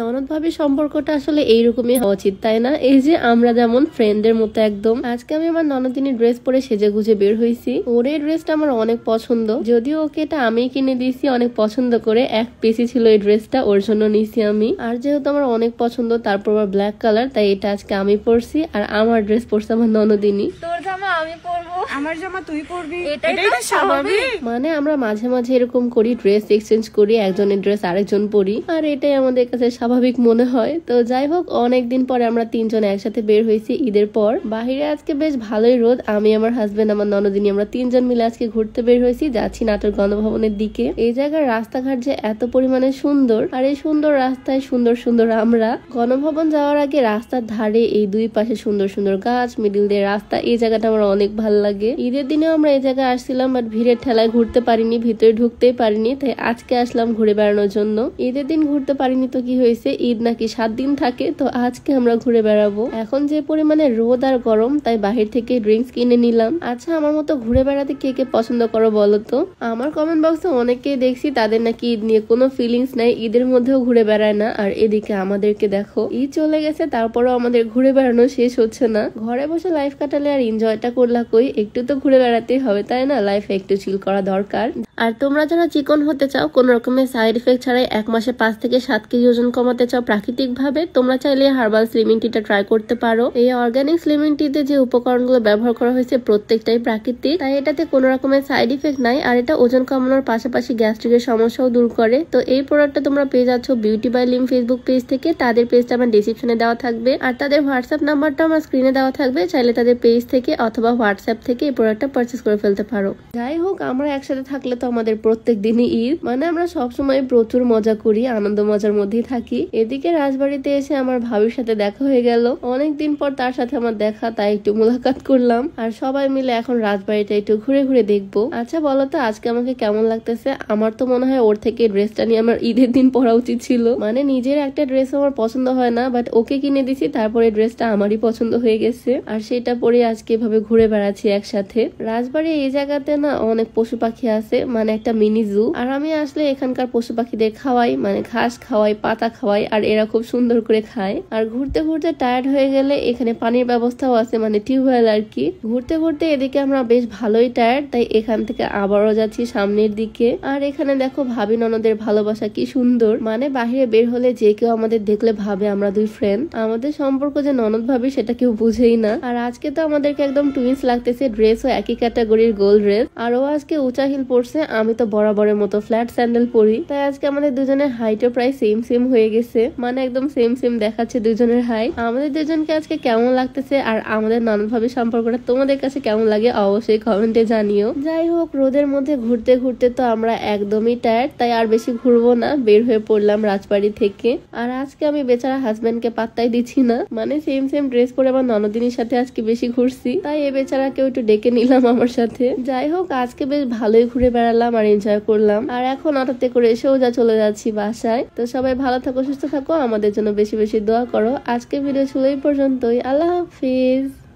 ননদ ভাবির সম্পর্কটা আসলে এইরকমই হওয়া উচিত তাই না এই যে আমরা যেমন ফ্রেন্ডের মতো একদম আজকে আমি আমার ননদিনী ড্রেস পরে সেজে গুজে বের হয়েছি ওর এই ড্রেসটা আমার অনেক পছন্দ যদিও ওকে এটা আমি কিনে দিয়েছি অনেক পছন্দ করে এক পিসি ছিল এই ড্রেসটা ওর জন্য নিয়েছি আমি আর যেহেতু আমার অনেক পছন্দ তারপর আবার ব্ল্যাক কালার তাই এটা আজকে আমি পরছি আর আমার ড্রেস পরছে আমার ননদিনী তোর জামা আমি পরবো আমার জামা তুই পরবি এটাই তো স্বাভাবিক মানে আমরা মাঝে মাঝে এরকম করি ড্রেস এক্সচেঞ্জ করি একজনের ড্রেস আরেকজন পরি আর এটাই আমাদের কাছে স্বাভাবিক মনে হয় তো যাই হোক অনেকদিন পরে আমরা তিনজন একসাথে বের হয়েছি ঈদের পর বাহিরে আজকে বেশ ভালোই রোদ আমি আমার হাজবেন্ড আমার ননদিনী আমরা তিনজন মিলে আজকে ঘুরতে বের হয়েছি যাচ্ছি নাটোর গণভবনের দিকে এই জায়গার রাস্তাঘাট যে এত পরিমাণে সুন্দর আর এই সুন্দর রাস্তায় সুন্দর সুন্দর আমরা গণভবন যাওয়ার আগে রাস্তার ধারে এই দুই পাশে সুন্দর সুন্দর গাছ মিডিল দিয়ে রাস্তা এই জায়গাটা আমার অনেক ভালো লাগে আগে ঈদের দিনে আমরা এই জায়গায় আসছিলাম বাট ভিড়ের ঠেলায় ঘুরতে পারিনি ভিতরে ঢুকতেই পারিনি তাই আজকে আসলাম ঘুরে বেড়ানোর জন্য ঈদের দিন ঘুরতে পারিনি তো কি হয়েছে ঈদ নাকি সাত দিন থাকে তো আজকে আমরা ঘুরে বেড়াবো এখন যে পরিমানে রোদ আর গরম তাই বাহির থেকে ড্রিঙ্কস কিনে নিলাম আচ্ছা আমার মতো ঘুরে বেড়াতে কে কে পছন্দ করো বলো তো আমার কমেন্ট বক্সে অনেকেই দেখছি তাদের নাকি ঈদ নিয়ে কোনো ফিলিংস নাই ঈদের মধ্যেও ঘুরে বেড়ায় না আর এদিকে আমাদেরকে দেখো ঈদ চলে গেছে তারপরও আমাদের ঘুরে বেড়ানো শেষ হচ্ছে না ঘরে বসে লাইফ কাটালে আর এনজয়টা করলা কই একটু তো ঘুরে বেড়াতেই হবে তাই না লাইফে একটু চিল করা দরকার আর তোমরা যারা চিকন হতে চাও কোনো রকমের সাইড এফেক্ট ছাড়াই এক মাসে পাঁচ থেকে সাত কেজি ওজন কমাতে চাও প্রাকৃতিকভাবে তোমরা চাইলে হার্বাল স্লিমিং টিটা ট্রাই করতে পারো এই অর্গানিক স্লিমিং টিতে যে উপকরণগুলো ব্যবহার করা হয়েছে প্রত্যেকটাই প্রাকৃতিক তাই এটাতে কোন রকমের সাইড ইফেক্ট নাই আর এটা ওজন কমানোর পাশাপাশি গ্যাস্ট্রিকের সমস্যাও দূর করে তো এই প্রোডাক্টটা তোমরা পেয়ে যাচ্ছ beauty by Lim Facebook page থেকে তাদের পেজটা আমার ডিসক্রিপশনে দেওয়া থাকবে আর তাদের হোয়াটসঅ্যাপ নাম্বারটা আমার স্ক্রিনে দেওয়া থাকবে চাইলে তাদের পেজ থেকে অথবা হোয়াটসঅ্যাপ থেকে এই প্রোডাক্টটা পারচেস করে ফেলতে পারো যাই হোক আমরা একসাথে থাকলে তো আমাদের প্রত্যেক দিনই ঈদ মানে আমরা সবসময় প্রচুর মজা করি আনন্দ মজার মধ্যেই থাকি এদিকে রাজবাড়িতে এসে আমার ভাবির সাথে দেখা হয়ে গেল অনেকদিন পর তার সাথে আমার দেখা তাই একটু মুলাকাত করলাম আর সবাই মিলে এখন রাজবাড়িটা একটু ঘুরে ঘুরে দেখবো আচ্ছা বলো তো আজকে আমাকে কেমন লাগতেছে আমার তো মনে হয় ওর থেকে ড্রেসটা নিয়ে আমার ঈদের দিন পরা উচিত ছিল মানে নিজের একটা ড্রেস আমার পছন্দ হয় না বাট ওকে কিনে দিছি তারপরে ড্রেসটা আমারই পছন্দ হয়ে গেছে আর সেটা পরে আজকে এভাবে ঘুরে বেড়াচ্ছি একসাথে রাজবাড়ি এই জায়গাতে না অনেক পশু পাখি আছে মানে একটা মিনি জু আর আমি আসলে এখানকার পশু পাখিদের খাওয়াই মানে ঘাস খাওয়াই পাতা খাওয়াই আর এরা খুব সুন্দর করে খায় আর ঘুরতে ঘুরতে টায়ার্ড হয়ে গেলে এখানে পানির ব্যবস্থাও আছে মানে টিউবওয়েল আর কি ঘুরতে ঘুরতে এদিকে আমরা বেশ ভালোই টায়ার্ড তাই এখান থেকে আবারও যাচ্ছি সামনের দিকে আর এখানে দেখো ভাবি ননদের ভালোবাসা কি সুন্দর মানে বাহিরে বের হলে যে কেউ আমাদের দেখলে ভাবে আমরা দুই ফ্রেন্ড আমাদের সম্পর্ক যে ননদ ভাবি সেটা কেউ বুঝেই না আর আজকে তো আমাদেরকে একদম টুইন্স লাগতেছে ড্রেস ও একই ক্যাটাগরির গোল ড্রেস আর ও আজকে উঁচা হিল পড়ছে আমি তো বরাবরের মতো ফ্ল্যাট স্যান্ডেল পরি তাই আজকে আমাদের দুজনের হাইটও প্রায় সেম সেম হয়ে গেছে মানে একদম সেম সেম দেখাচ্ছে দুজনের হাইট আমাদের দুজনকে আজকে কেমন লাগতেছে আর আমাদের নানানভাবে সম্পর্কটা তোমাদের কাছে কেমন লাগে অবশ্যই কমেন্টে জানিও যাই হোক রোদের মধ্যে ঘুরতে ঘুরতে তো আমরা একদমই টায়ার্ড তাই আর বেশি ঘুরবো না বের হয়ে পড়লাম রাজবাড়ি থেকে আর আজকে আমি বেচারা হাজব্যান্ডকে পাত্তাই দিচ্ছি না মানে সেম সেম ড্রেস পরে আমার ননদিনীর সাথে আজকে বেশি ঘুরছি তাই এ বেচারা কেউ একটু ডেকে নিলাম আমার সাথে যাই হোক আজকে বেশ ভালোই ঘুরে বেড়ালাম খেলাম আর এনজয় করলাম আর এখন হঠাৎ করে যা চলে যাচ্ছি বাসায় তো সবাই ভালো থাকো সুস্থ থাকো আমাদের জন্য বেশি বেশি দোয়া করো আজকে ভিডিও ছিল এই পর্যন্তই আল্লাহ হাফিজ